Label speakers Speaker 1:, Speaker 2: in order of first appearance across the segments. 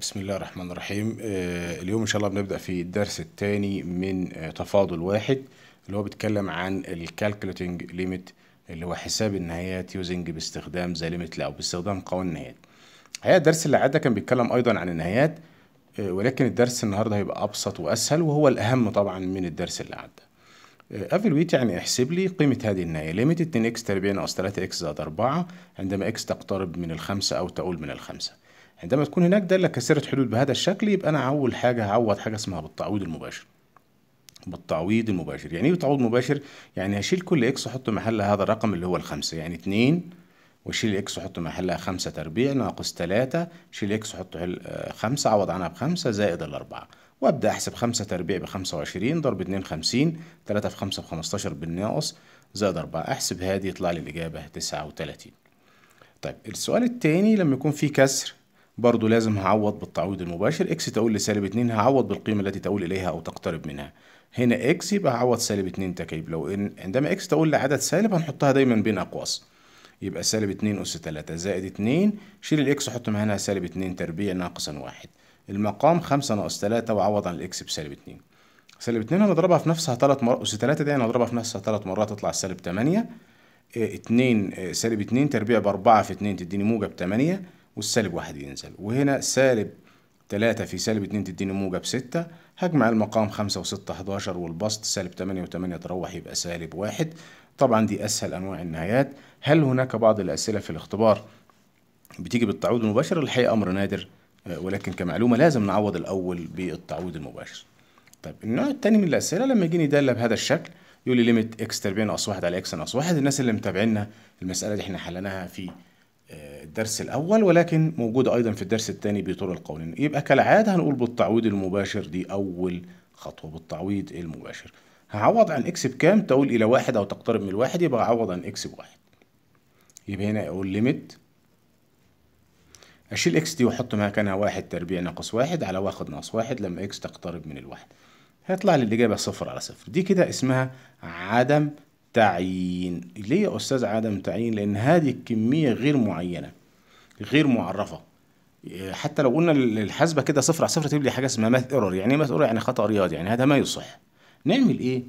Speaker 1: بسم الله الرحمن الرحيم آه، اليوم إن شاء الله بنبدأ في الدرس الثاني من آه، تفاضل واحد اللي هو بيتكلم عن الكالكوليتنج ليميت اللي هو حساب النهايات يوزنج باستخدام ذا ليميت أو باستخدام قوانين النهايات الحقيقة الدرس اللي عدى كان بيتكلم أيضا عن النهايات آه، ولكن الدرس النهاردة هيبقى أبسط وأسهل وهو الأهم طبعا من الدرس اللي عدى ويت يعني احسب لي قيمة هذه النهاية ليميت 2 اكس تربيع ناقص 3 اكس زائد 4 عندما اكس تقترب من الخمسة أو تقول من الخمسة عندما تكون هناك دالة كسرة حدود بهذا الشكل يبقى أنا أول حاجة هعوض حاجة اسمها بالتعويض المباشر بالتعويض المباشر يعني ايه تعويض مباشر يعني هشيل كل اكس واحط محلها هذا الرقم اللي هو الخمسة يعني اتنين واشيل اكس واحط محلها خمسة تربيع ناقص تلاتة شيل اكس واحط آه، خمسة عوض عنها بخمسة زائد الأربعة وابدأ احسب خمسة تربيع بخمسة وعشرين ضرب اتنين خمسين تلاتة في خمسة بخمستاشر بالناقص زائد أربعة احسب هذه يطلع لي الإجابة تسعة وتلاتين طيب السؤال الثاني لما يكون في كسر برضو لازم هعوض بالتعويض المباشر اكس تقول لسالب 2 هعوض بالقيمة التي تقول إليها أو تقترب منها هنا اكس يبقى هعوض سالب 2 تكعيب لو إن عندما اكس تقول لعدد سالب هنحطها دايما بين أقواس يبقى سالب 2 أس 3 زائد 2 شيل الإكس وحط معانا سالب 2 تربيع ناقصا 1 المقام 5 ناقص 3 وعوض عن الإكس بسالب 2 سالب 2 هنضربها في نفسها 3 مرات أس 3 دي هنضربها في نفسها 3 مرات تطلع سالب 8 2 إيه، إيه، سالب 2 تربيع ب 4 في 2 تديني موجب 8 والسالب واحد ينزل وهنا سالب تلاتة في سالب اتنين تديني موجب ستة هجمع المقام خمسة وستة حداشر والبسط سالب تمانية وتمانية تروح يبقى سالب واحد طبعا دي أسهل أنواع النهايات هل هناك بعض الأسئلة في الاختبار بتيجي بالتعويض المباشر الحقيقة أمر نادر آه، ولكن كمعلومة لازم نعوض الأول بالتعويض المباشر طيب النوع التاني من الأسئلة لما يجيني دالة بهذا الشكل يقول لي ليميت اكس تربيع ناقص واحد على اكس ناقص واحد الناس اللي متابعينا المسألة دي احنا حلناها في الدرس الأول ولكن موجودة أيضا في الدرس الثاني بطرق القولين يبقى كالعادة هنقول بالتعويض المباشر دي أول خطوة بالتعويض المباشر هعوض عن اكس بكام تقول إلى واحد أو تقترب من الواحد يبقى هعوض عن اكس بواحد يبقى هنا أقول ليميت أشيل اكس دي وأحط مكانها واحد تربيع ناقص واحد على واخد ناقص واحد لما اكس تقترب من الواحد هيطلع لي الإجابة صفر على صفر دي كده اسمها عدم تعيين ليه يا أستاذ عدم تعيين لأن هذه الكمية غير معينة غير معرفه إيه، حتى لو قلنا الحاسبه كده صفر على صفر تجيب لي حاجه اسمها ماث ايرور يعني ايه ماث ايرور يعني خطا رياضي يعني هذا ما يصح نعمل ايه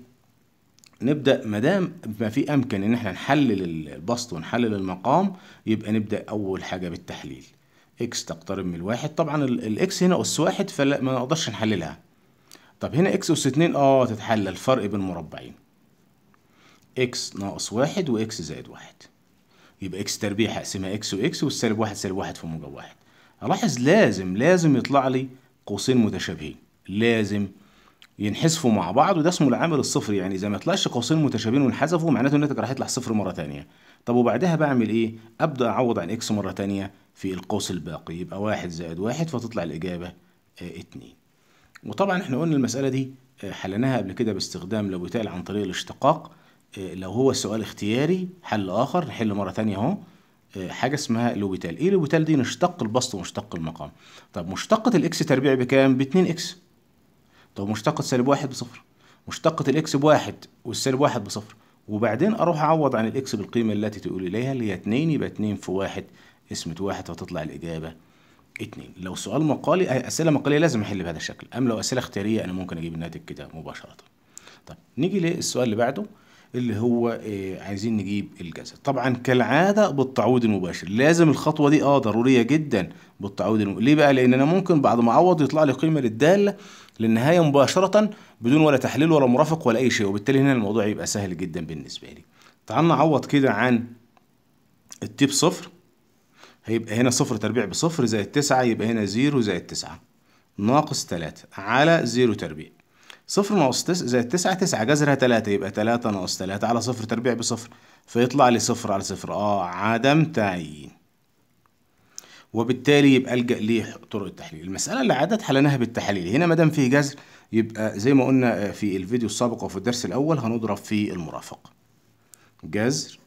Speaker 1: نبدا ما دام ما في امكن ان احنا نحلل البسط ونحلل المقام يبقى نبدا اول حاجه بالتحليل اكس تقترب من الواحد طبعا الاكس هنا اس واحد فلا ما نقدرش نحللها طب هنا اكس اس اتنين اه تتحلل فرق بين مربعين اكس ناقص واحد واكس زائد واحد يبقى اكس تربيع هقسمها اكس واكس والسالب واحد سالب واحد في موجب واحد الاحظ لازم لازم يطلع لي قوسين متشابهين لازم ينحذفوا مع بعض وده اسمه العامل الصفر يعني اذا ما طلعش قوسين متشابهين وانحذفوا معناته الناتج راح يطلع صفر مره ثانيه طب وبعدها بعمل ايه ابدا اعوض عن اكس مره ثانيه في القوس الباقي يبقى واحد زائد واحد فتطلع الاجابه آه اتنين وطبعا احنا قلنا المساله دي آه، حلناها قبل كده باستخدام لوبيتال عن طريق الاشتقاق إيه، لو هو السؤال اختياري حل آخر نحل مرة ثانيه أهو إيه، حاجة اسمها لوبيتال إيه لوبيتال دي نشتق البسط ومشتق المقام طب مشتقة الإكس تربيع بكام؟ باتنين إكس طب مشتقة سالب واحد بصفر مشتقة الإكس بواحد والسالب واحد بصفر وبعدين أروح أعوض عن الإكس بالقيمة التي تقول إليها اللي هي اتنين يبقى اتنين في واحد قسمة واحد فتطلع الإجابة اتنين لو سؤال مقالي أسئلة مقالية لازم أحل بهذا الشكل أما لو أسئلة اختيارية أنا ممكن أجيب الناتج كده مباشرة طب نيجي للسؤال اللي بعده اللي هو آه، عايزين نجيب الجسد طبعا كالعاده بالتعويض المباشر لازم الخطوه دي اه ضروريه جدا بالتعويض المباشر ليه بقى لان انا ممكن بعد ما اعوض يطلع لي قيمه للداله للنهايه مباشره بدون ولا تحليل ولا مرافق ولا اي شيء وبالتالي هنا الموضوع يبقى سهل جدا بالنسبه لي تعال نعوض كده عن التيب صفر هيبقى هنا صفر تربيع بصفر زائد تسعة يبقى هنا زيرو زائد تسعة ناقص تلاتة على زيرو تربيع صفر ناقص تس... زائد تسعة تسعة جذرها تلاتة يبقى تلاتة ناقص تلاتة على صفر تربيع بصفر فيطلع لي صفر على صفر اه عدم تعيين وبالتالي يبقى الجا لطرق التحليل المساله اللي عدت حلناها بالتحليل هنا ما دام في جذر يبقى زي ما قلنا آه، في الفيديو السابق وفي الدرس الاول هنضرب في المرافق جذر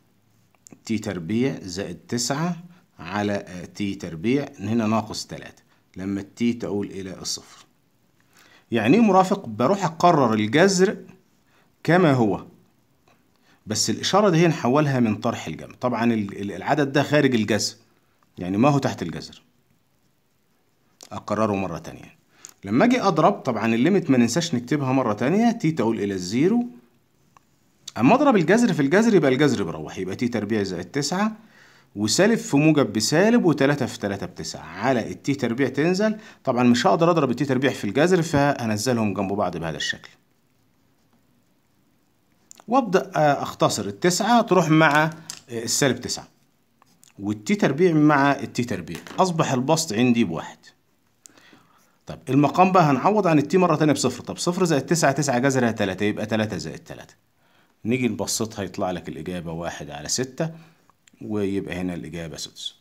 Speaker 1: تي تربيع زائد تسعة على تي آه، تربيع هنا ناقص تلاتة لما التي تؤول الى الصفر يعني ايه مرافق بروح اقرر الجذر كما هو بس الاشاره دي نحولها من طرح الجمع طبعا العدد ده خارج الجذر يعني ما هو تحت الجذر اقرره مره تانية لما اجي اضرب طبعا الليميت ما ننساش نكتبها مره تانية تي تقول الى الزيرو اما اضرب الجذر في الجذر يبقى الجذر بروح يبقى تي تربيع زائد تسعة وسالب في موجب بسالب وتلاتة في تلاتة بتسعة على التي تربيع تنزل طبعا مش هقدر اضرب التي تربيع في الجذر فهنزلهم جنب بعض بهذا الشكل وابدا آه، اختصر التسعة تروح مع آه، السالب تسعة والتي تربيع مع التي تربيع اصبح البسط عندي بواحد طب المقام بقى هنعوض عن التي مرة تانية بصفر طب صفر زائد تسعة تسعة جذرها تلاتة يبقى تلاتة زائد تلاتة نيجي نبسطها يطلع لك الإجابة واحد على ستة ويبقى هنا الإجابة سدس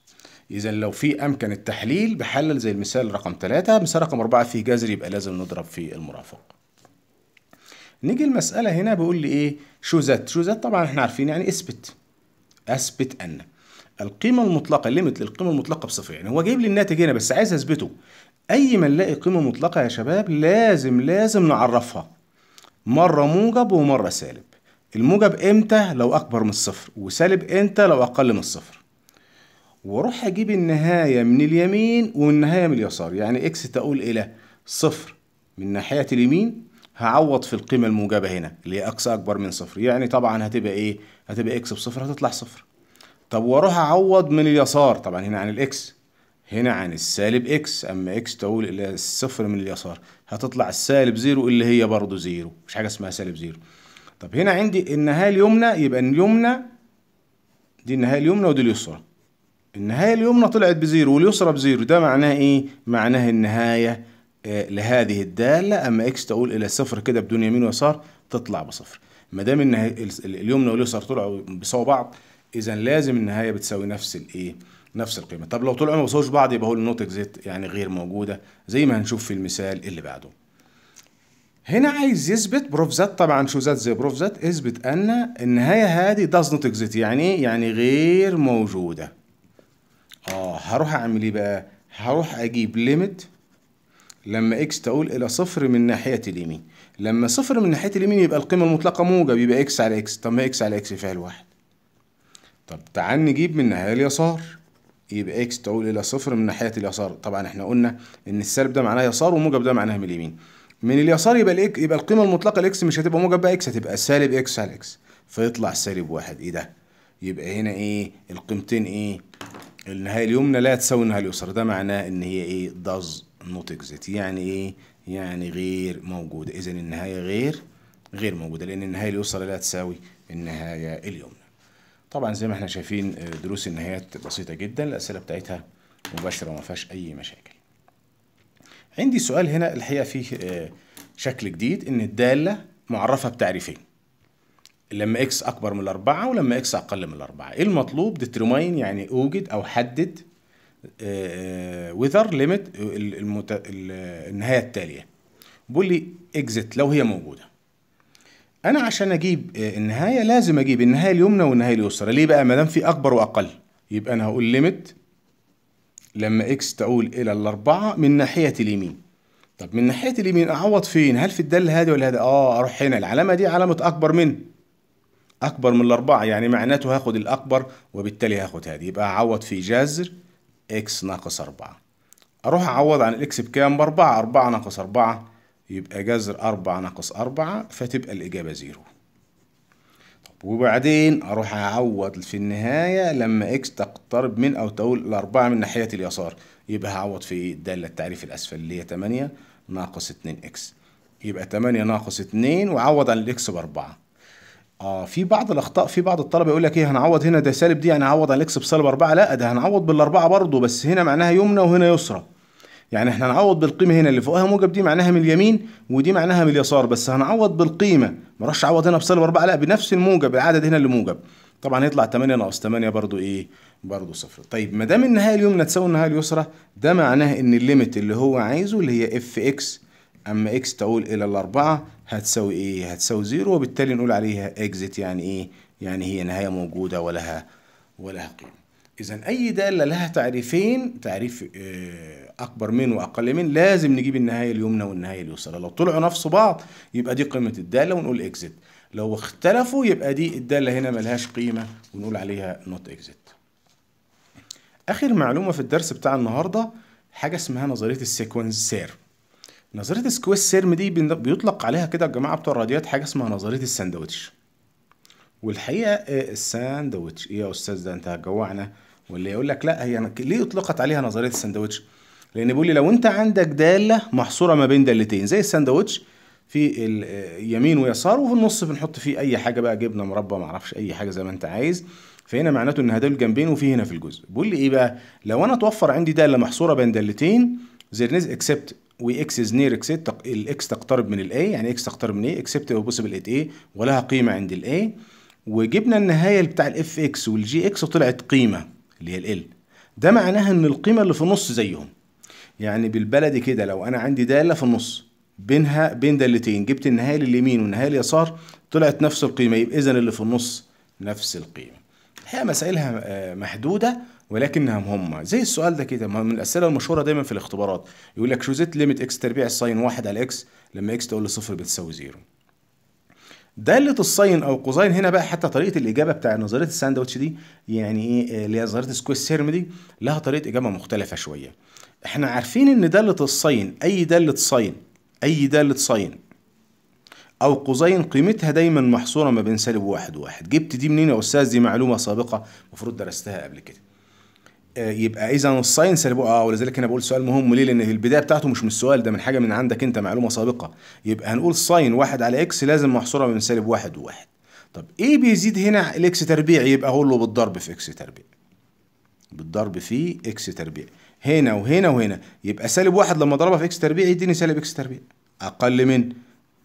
Speaker 1: إذا لو في أمكن التحليل بحلل زي المثال رقم ثلاثة مثال رقم أربعة فيه جذر يبقى لازم نضرب في المرافق نيجي المسألة هنا بيقول لي إيه شو ذات شو ذات طبعا إحنا عارفين يعني إثبت أثبت أن القيمة المطلقة الليمت للقيمة المطلقة بصفر يعني هو جايب لي الناتج هنا بس عايز أثبته أي ما نلاقي قيمة مطلقة يا شباب لازم لازم نعرفها مرة موجب ومرة سالب الموجب امتى لو اكبر من الصفر وسالب امتى لو اقل من الصفر واروح اجيب النهايه من اليمين والنهايه من اليسار يعني اكس تقول الى صفر من ناحيه اليمين هعوض في القيمه الموجبه هنا اللي هي اكس اكبر من صفر يعني طبعا هتبقى ايه هتبقى اكس بصفر هتطلع صفر طب واروح اعوض من اليسار طبعا هنا عن الاكس هنا عن السالب اكس اما اكس تقول الى الصفر من اليسار هتطلع السالب زيرو اللي هي برضه زيرو مش حاجه اسمها سالب زيرو طب هنا عندي النهاية اليمنى يبقى اليمنى دي النهاية اليمنى ودي اليسرى النهاية اليمنى طلعت بزيرو واليسرى بزيرو ده معناه ايه؟ معناه النهاية آه، لهذه الدالة اما اكس تقول الى صفر كده بدون يمين ويسار تطلع بصفر ما دام اليمنى واليسرى طلعوا بيساووا بعض اذا لازم النهاية بتساوي نفس الايه؟ نفس القيمة طب لو طلعوا ما بيساووش بعض يبقى هو النوت اكزيت يعني غير موجودة زي ما هنشوف في المثال اللي بعده هنا عايز يثبت بروف ذات طبعا شو ذات زي بروف ذات اثبت ان النهايه هذه داز نوت اكزيت يعني ايه يعني غير موجوده اه هروح اعمل ايه بقى هروح اجيب ليميت لما اكس تقول الى صفر من ناحيه اليمين لما صفر من ناحيه اليمين يبقى القيمه المطلقه موجب يبقى اكس على اكس طب ما اكس على اكس فيها الواحد طب تعال نجيب من ناحيه اليسار يبقى اكس تقول الى صفر من ناحيه اليسار طبعا احنا قلنا ان السالب ده معناه يسار والموجب ده معناه من اليمين من اليسار يبقى الإك يبقى القيمه المطلقه الاكس مش هتبقى موجب بقى اكس هتبقى سالب اكس على اكس فيطلع سالب واحد ايه ده يبقى هنا ايه القيمتين ايه النهايه اليمنى لا تساوي النهايه اليسرى ده معناه ان هي ايه داز نوت اكزيت يعني ايه يعني غير موجوده اذا النهايه غير غير موجوده لان النهايه اليسرى لا تساوي النهايه اليمنى طبعا زي ما احنا شايفين آه، دروس النهايات بسيطه جدا الاسئله بتاعتها مباشره وما فيهاش اي مشاكل عندي سؤال هنا الحقيقة فيه آه، شكل جديد إن الدالة معرفة بتعريفين لما إكس أكبر من الأربعة ولما إكس أقل من الأربعة إيه المطلوب ديترماين يعني أوجد أو حدد وذر آه، آه، ليميت النهاية التالية بيقول لي إكزت لو هي موجودة أنا عشان أجيب النهاية لازم أجيب النهاية اليمنى والنهاية اليسرى ليه بقى ما دام في أكبر وأقل يبقى أنا هقول ليميت لما إكس تؤول إلى الأربعة من ناحية اليمين طب من ناحية اليمين أعوض فين هل في الدالة هذه ولا هذه آه أروح هنا العلامة دي علامة أكبر من أكبر من الأربعة يعني معناته هاخد الأكبر وبالتالي هاخد هذه يبقى أعوض في جذر إكس ناقص أربعة أروح أعوض عن الإكس بكام بأربعة أربعة ناقص أربعة يبقى جذر أربعة ناقص أربعة فتبقى الإجابة زيرو وبعدين اروح اعوض في النهاية لما اكس تقترب من او تقول الاربعة من ناحية اليسار يبقى هعوض في الدالة التعريف الاسفل اللي هي 8 ناقص 2 اكس يبقى 8 ناقص 2 وعوض عن الاكس باربعة اه في بعض الاخطاء في بعض الطلبه يقول لك ايه هنعوض هنا ده سالب دي يعني هنعوض على الاكس بسالب اربعة لا ده هنعوض بالاربعه برضه بس هنا معناها يمنى وهنا يسرى يعني احنا هنعوض بالقيمه هنا اللي فوقها موجب دي معناها من اليمين ودي معناها من اليسار بس هنعوض بالقيمه ما اروحش اعوض هنا بسالب 4 لا بنفس الموجب العدد هنا اللي موجب طبعا هيطلع 8 ناقص 8 برضو ايه برضو صفر طيب ما دام النهايه اليمنى تساوي النهايه اليسرى ده معناه ان الليميت اللي هو عايزه اللي هي اف اكس اما اكس تقول الى الاربعه هتساوي ايه هتساوي زيرو وبالتالي نقول عليها اكزيت يعني ايه يعني هي نهايه موجوده ولها ولها قيمه إذا أي دالة لها تعريفين تعريف آه، أكبر من وأقل من لازم نجيب النهاية اليمنى والنهاية اليسرى لو طلعوا نفس بعض يبقى دي قيمة الدالة ونقول إكزيت لو اختلفوا يبقى دي الدالة هنا ملهاش قيمة ونقول عليها نوت إكزيت آخر معلومة في الدرس بتاع النهاردة حاجة اسمها نظرية السيكونس سير نظرية سكويس سيرم دي بيطلق عليها كده الجماعة بتوع الراديات حاجة اسمها نظرية الساندوتش والحقيقة آه، الساندوتش إيه يا أستاذ ده أنت هتجوعنا واللي يقول لك لا هي ليه اطلقت عليها نظريه الساندوتش لان بيقول لي لو انت عندك داله محصوره ما بين دالتين زي الساندوتش في اليمين ويسار وفي النص بنحط فيه اي حاجه بقى جبنه مربى ما اعرفش اي حاجه زي ما انت عايز فهنا معناته ان هدول جنبين وفي هنا في الجزء بيقول لي ايه بقى لو انا توفر عندي داله محصوره بين دالتين نيز اكسبت وي اكس از نير اكس الاكس تقترب من الاي يعني اكس تقترب من ايه اكسبت بوسيبل ات ايه ولها قيمه عند الاي وجبنا النهايه بتاع الاف اكس والجي اكس وطلعت قيمه اللي هي ال ده معناها ان القيمه اللي في النص زيهم يعني بالبلدي كده لو انا عندي داله في النص بينها بين دالتين جبت النهايه لليمين والنهايه لليسار طلعت نفس القيمه يبقى اذا اللي في النص نفس القيمه هي مسائلها آه، محدوده ولكنها مهمه زي السؤال ده كده من الاسئله المشهوره دايما في الاختبارات يقول لك شوزيت ليميت اكس تربيع الساين واحد على اكس لما اكس تقول له صفر بتساوي زيرو داله الصين او كوزين هنا بقى حتى طريقه الاجابه بتاع نظريه الساندوتش دي يعني ايه اللي هي نظريه سكويس سيرم دي لها طريقه اجابه مختلفه شويه احنا عارفين ان داله الصين اي داله صين اي داله صين او كوزين قيمتها دايما محصوره ما بين سالب واحد وواحد جبت دي منين يا استاذ دي معلومه سابقه المفروض درستها قبل كده آه، يبقى اذا الساينس اللي اه ولذلك انا بقول سؤال مهم ليه لان البدايه بتاعته مش من السؤال ده من حاجه من عندك انت معلومه سابقه يبقى هنقول ساين واحد على اكس لازم محصوره من سالب واحد وواحد طب ايه بيزيد هنا الاكس تربيع يبقى اقول له بالضرب في اكس تربيع بالضرب في اكس تربيع هنا وهنا وهنا يبقى سالب واحد لما اضربها في اكس تربيع يديني سالب اكس تربيع اقل من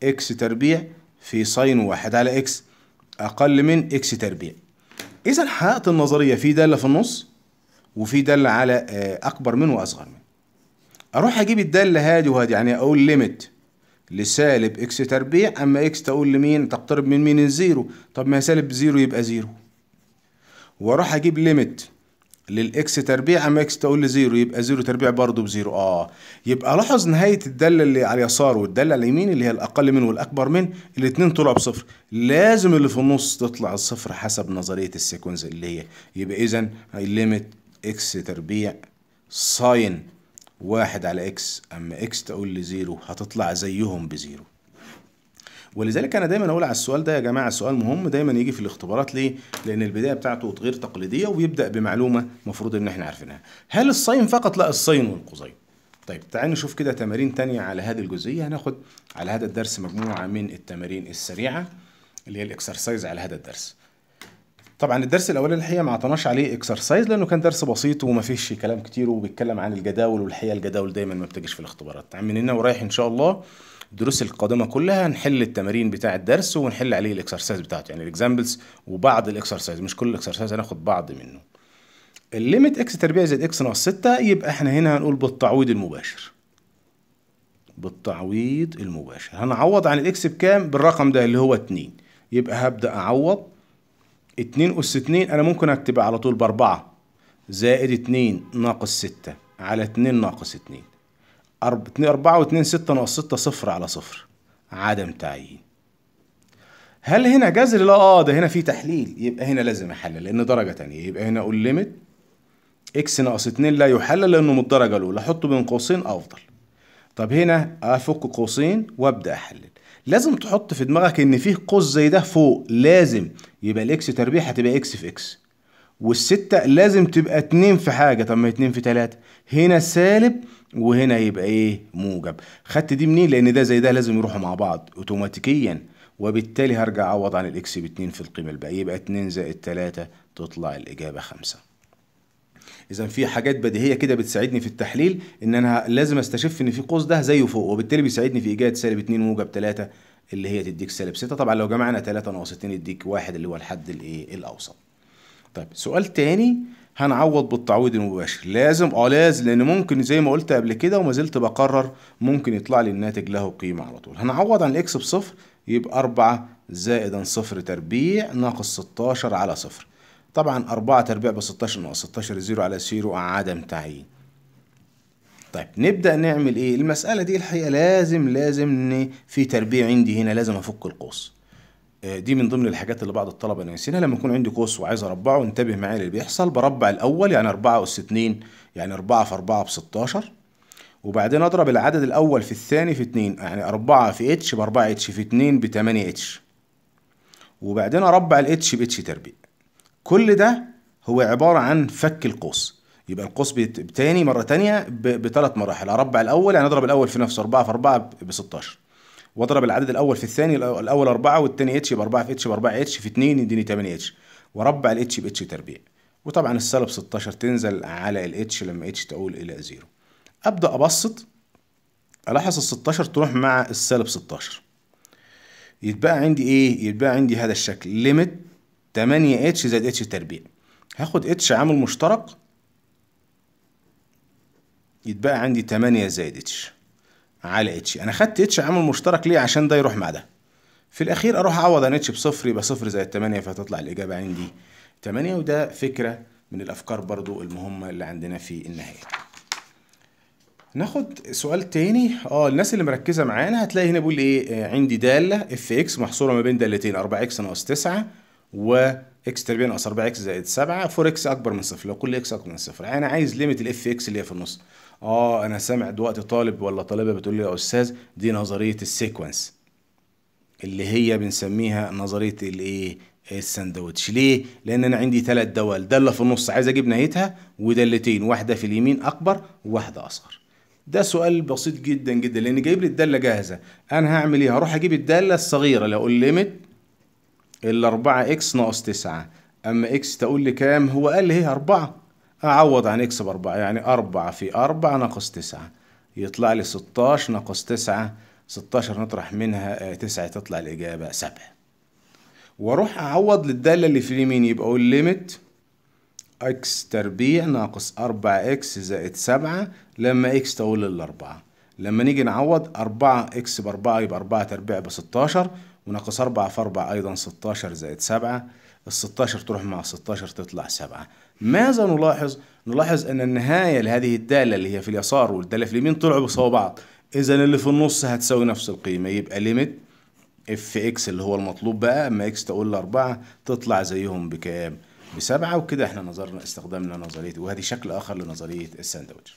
Speaker 1: اكس تربيع في ساين واحد على اكس اقل من اكس تربيع اذا حققت النظريه في داله في النص وفي دل على آه، اكبر منه واصغر منه اروح اجيب الدل هادي وهادي يعني اقول ليميت لسالب اكس تربيع اما اكس تقول لمين تقترب من مين الزيرو طب ما سالب زيرو يبقى زيرو واروح اجيب ليميت للاكس تربيع اما اكس تقول لزيرو يبقى زيرو تربيع برضه بزيرو اه يبقى لاحظ نهايه الداله اللي على اليسار والداله على اليمين اللي هي الاقل منه والاكبر منه الاثنين طلعوا بصفر لازم اللي في النص تطلع الصفر حسب نظريه السيكونز اللي هي يبقى اذا الليميت اكس تربيع ساين واحد على اكس اما اكس تقول لي زيرو هتطلع زيهم بزيرو ولذلك انا دايما اقول على السؤال ده يا جماعه سؤال مهم دايما يجي في الاختبارات ليه لان البدايه بتاعته غير تقليديه وبيبدا بمعلومه المفروض ان احنا عارفينها هل الصين فقط لا الصين والقزين طيب تعالى نشوف كده تمارين تانية على هذه الجزئيه هناخد على هذا الدرس مجموعه من التمارين السريعه اللي هي الاكسرسايز على هذا الدرس طبعا الدرس الاولاني الحقيقه ما اعطناش عليه اكسرسايز لانه كان درس بسيط وما فيش كلام كتير وبيتكلم عن الجداول والحقيقه الجداول دايما ما بتجيش في الاختبارات من هنا ورايح ان شاء الله الدروس القادمه كلها هنحل التمارين بتاع الدرس ونحل عليه الاكسرسايز بتاعته يعني الاكزامبلز وبعض الاكسرسايز مش كل الاكسرسايز هناخد بعض منه الليميت اكس تربيع زائد اكس ناقص 6 يبقى احنا هنا هنقول بالتعويض المباشر بالتعويض المباشر هنعوض عن الاكس بكام بالرقم ده اللي هو 2 يبقى هبدا اعوض 2 أس 2 أنا ممكن أكتبها على طول بأربعة زائد 2 ناقص 6 على 2 ناقص 2 4 و 2 6 ناقص 6 صفر على صفر عدم تعيين هل هنا جذر لا اه ده هنا في تحليل يبقى هنا لازم احلل لان درجه ثانيه يبقى هنا اقول ليميت اكس ناقص 2 لا يحلل لانه من الدرجه الاولى احطه بين قوسين افضل طب هنا افك قوسين وابدا احلل لازم تحط في دماغك ان فيه قوس زي ده فوق لازم يبقى الاكس تربيع هتبقى اكس في اكس والستة لازم تبقى اتنين في حاجة طب ما اتنين في تلاتة هنا سالب وهنا يبقى ايه موجب خدت دي منين لان ده زي ده لازم يروحوا مع بعض اوتوماتيكيا وبالتالي هرجع اعوض عن الاكس باتنين في القيمة الباقية يبقى اتنين زائد تلاتة تطلع الاجابة خمسة اذا في حاجات بديهيه كده بتساعدني في التحليل ان انا لازم استشف ان في قوس ده زيه فوق وبالتالي بيساعدني في ايجاد سالب 2 موجب 3 اللي هي تديك سالب 6 طبعا لو جمعنا 3 ناقص 2 يديك 1 اللي هو الحد الايه الاوسط طيب سؤال تاني هنعوض بالتعويض المباشر لازم اه لازم لان ممكن زي ما قلت قبل كده وما زلت بقرر ممكن يطلع لي الناتج له قيمه على طول هنعوض عن الاكس بصفر يبقى 4 زائدا صفر تربيع ناقص 16 على صفر طبعا 4 تربيع ب 16 ناقص 16 0 على 0 عدم تعيين طيب نبدأ نعمل إيه المسألة دي الحقيقة لازم لازم إن في تربيع عندي هنا لازم أفك القوس آه، دي من ضمن الحاجات اللي بعض الطلبه ناسينها لما يكون عندي قوس وعايز اربعه انتبه معايا اللي بيحصل بربع الاول يعني 4 اس 2 يعني 4 في 4 ب 16 وبعدين اضرب العدد الاول في الثاني في 2 يعني 4 في اتش ب 4 اتش في 2 ب 8 اتش وبعدين اربع الاتش باتش تربيع كل ده هو عباره عن فك القوس يبقى القوس بتاني مره تانية بثلاث مراحل اربع الاول يعني اضرب الاول في نفسه اربعه في اربعه ب 16 واضرب العدد الاول في الثاني الاول اربعه والثاني اتش ب 4 في اتش ب 4 اتش في 2 يديني 8 اتش واربع الاتش باتش تربيع وطبعا السالب 16 تنزل على الاتش لما اتش تقول الى زيرو ابدا ابسط الاحظ ال 16 تروح مع السالب 16 يتبقى عندي ايه يتبقى عندي هذا الشكل ليميت 8 اتش زائد اتش تربيع هاخد اتش عامل مشترك يتبقى عندي 8 زائد اتش على اتش انا خدت اتش عامل مشترك ليه عشان ده يروح مع ده في الاخير اروح اعوض عن اتش بصفر يبقى صفر زائد 8 فهتطلع الاجابه عندي 8 وده فكره من الافكار برضو المهمه اللي عندنا في النهايه ناخد سؤال تاني اه الناس اللي مركزه معانا هتلاقي هنا بيقول ايه آه، عندي داله اف اكس محصوره ما بين دالتين 4 اكس ناقص 9 و اكس تربيع ناقص 4 اكس زائد 7 4 اكس اكبر من صفر لو كل اكس اكبر من صفر انا عايز ليميت الاف اكس اللي هي في النص اه انا سامع دلوقتي طالب ولا طالبه بتقول لي يا استاذ دي نظريه السيكونس اللي هي بنسميها نظريه الايه السندوتش ليه لان انا عندي ثلاث دوال داله في النص عايز اجيب نهايتها ودالتين واحده في اليمين اكبر وواحده اصغر ده سؤال بسيط جدا جدا لان جايب لي الداله جاهزه انا هعمل ايه هروح اجيب الداله الصغيره اللي اقول ليميت ال 4 اكس ناقص 9 اما اكس تقول لي كام هو قال لي هي إيه؟ 4 أعوض عن إكس بأربعة يعني أربعة في أربعة ناقص تسعة يطلع لي ستاش ناقص تسعة ستاشر نطرح منها آه، تسعة تطلع الإجابة سبعة وأروح أعوض للدالة اللي في اليمين يبقى أقول ليميت إكس تربيع ناقص أربعة إكس زائد سبعة لما إكس تقول للأربعة لما نيجي نعوض أربعة إكس بأربعة يبقى أربعة تربيع بستاشر وناقص أربعة في أربعة أيضا ستاشر زائد سبعة ال 16 تروح مع 16 تطلع 7 ماذا نلاحظ؟ نلاحظ أن النهاية لهذه الدالة اللي هي في اليسار والدالة في اليمين طلعوا بصوا بعض إذا اللي في النص هتساوي نفس القيمة يبقى ليميت اف اكس اللي هو المطلوب بقى اما اكس تقول 4 تطلع زيهم بكام؟ بسبعة وكده احنا نظرنا استخدمنا نظرية وهذه شكل آخر لنظرية الساندوتش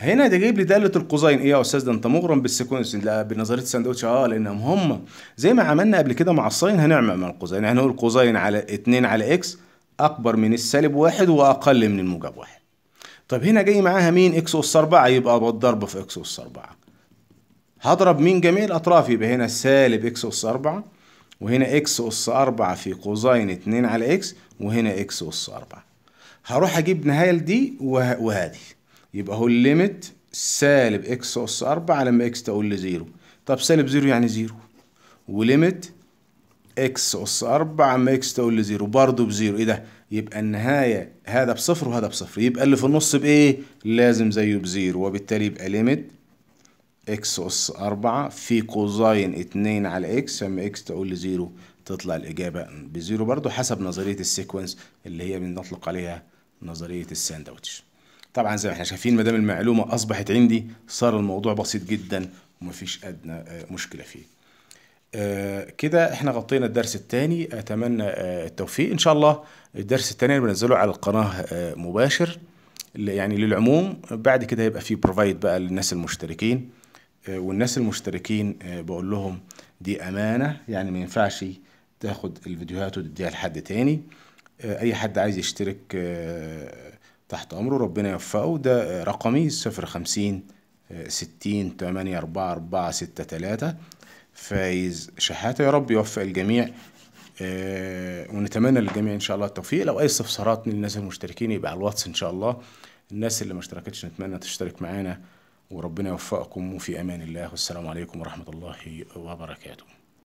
Speaker 1: هنا ده جايب لي داله القوسين ايه يا استاذ ده انت مغرم بالسيكونس لا بنظريه الساندوتش اه لانهم هم زي ما عملنا قبل كده مع الساين هنعمل مع يعني هنقول قوسين على 2 على اكس اكبر من السالب واحد واقل من الموجب واحد طب هنا جاي معاها مين اكس اس 4 يبقى بالضرب في اكس اس 4 هضرب مين جميع الاطراف يبقى هنا سالب اكس اس 4 وهنا اكس اس 4 في قوسين 2 على اكس وهنا اكس اس 4 هروح اجيب نهايه دي وهذه يبقى هو الليمت سالب اكس اس 4 لما اكس تقول لزيرو طب سالب زيرو يعني زيرو وليمت اكس اس 4 لما اكس تقول لزيرو برضه بزيرو ايه ده؟ يبقى النهايه هذا بصفر وهذا بصفر يبقى اللي في النص بايه؟ لازم زيه بزيرو وبالتالي يبقى ليمت اكس اس 4 في كوزاين 2 على اكس لما اكس تقول لزيرو تطلع الاجابه بزيرو برضه حسب نظريه السيكونس اللي هي بنطلق عليها نظريه الساندوتش. طبعا زي ما احنا شايفين ما دام المعلومه اصبحت عندي صار الموضوع بسيط جدا ومفيش ادنى آه، مشكله فيه آه، كده احنا غطينا الدرس الثاني اتمنى آه، التوفيق ان شاء الله الدرس الثاني اللي بنزله على القناه مباشر يعني للعموم بعد كده هيبقى في بروفايد بقى للناس المشتركين والناس المشتركين بقول لهم دي امانه يعني ما ينفعش تاخد الفيديوهات وتديها لحد تاني اي حد عايز يشترك تحت أمره ربنا يوفقه ده رقمي صفر خمسين آه، ستين تمانية أربعة أربعة ستة تلاتة فايز شحاتة يا رب يوفق الجميع آه، ونتمنى للجميع إن شاء الله التوفيق لو أي استفسارات من الناس المشتركين يبقى على الواتس إن شاء الله الناس اللي ما اشتركتش نتمنى تشترك معانا وربنا يوفقكم وفي أمان الله والسلام عليكم ورحمة الله وبركاته